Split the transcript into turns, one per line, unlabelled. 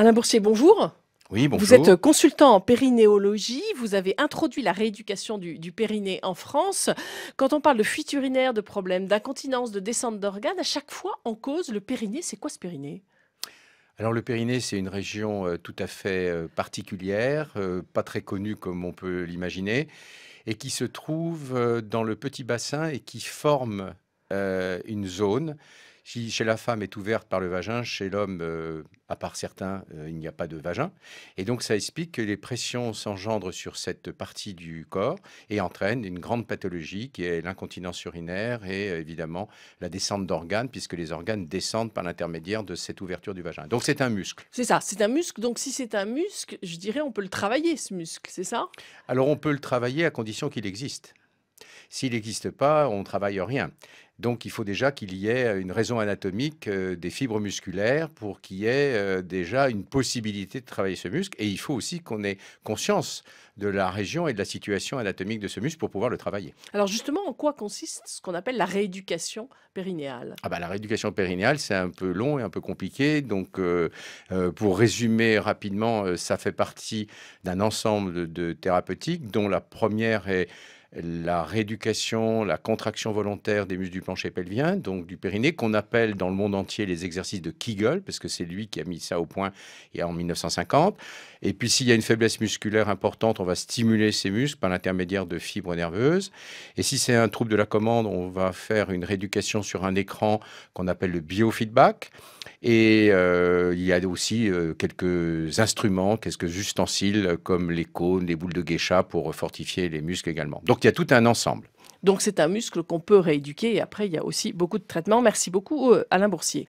Alain Boursier, bonjour.
Oui, bonjour. Vous êtes
consultant en périnéologie, vous avez introduit la rééducation du, du périnée en France. Quand on parle de fuite urinaire, de problèmes d'incontinence, de descente d'organes, à chaque fois en cause le périnée. C'est quoi ce périnée
alors le Périnée, c'est une région euh, tout à fait euh, particulière, euh, pas très connue comme on peut l'imaginer, et qui se trouve dans le petit bassin et qui forme une zone si chez la femme est ouverte par le vagin, chez l'homme, euh, à part certains, euh, il n'y a pas de vagin. Et donc ça explique que les pressions s'engendrent sur cette partie du corps et entraînent une grande pathologie qui est l'incontinence urinaire et euh, évidemment la descente d'organes, puisque les organes descendent par l'intermédiaire de cette ouverture du vagin. Donc c'est un muscle.
C'est ça, c'est un muscle. Donc si c'est un muscle, je dirais on peut le travailler, ce muscle, c'est ça
Alors on peut le travailler à condition qu'il existe. S'il n'existe pas, on ne travaille rien. Donc il faut déjà qu'il y ait une raison anatomique euh, des fibres musculaires pour qu'il y ait euh, déjà une possibilité de travailler ce muscle. Et il faut aussi qu'on ait conscience de la région et de la situation anatomique de ce muscle pour pouvoir le travailler.
Alors justement, en quoi consiste ce qu'on appelle la rééducation périnéale
ah bah, La rééducation périnéale, c'est un peu long et un peu compliqué. Donc euh, pour résumer rapidement, ça fait partie d'un ensemble de thérapeutiques dont la première est la rééducation, la contraction volontaire des muscles du plancher pelvien, donc du périnée, qu'on appelle dans le monde entier les exercices de Kegel, parce que c'est lui qui a mis ça au point en 1950. Et puis s'il y a une faiblesse musculaire importante, on va stimuler ces muscles par l'intermédiaire de fibres nerveuses. Et si c'est un trouble de la commande, on va faire une rééducation sur un écran qu'on appelle le biofeedback. Et euh, il y a aussi euh, quelques instruments, quelques ustensiles comme les cônes, les boules de geisha pour fortifier les muscles également. Donc donc il y a tout un ensemble.
Donc c'est un muscle qu'on peut rééduquer et après il y a aussi beaucoup de traitements. Merci beaucoup euh, Alain Boursier.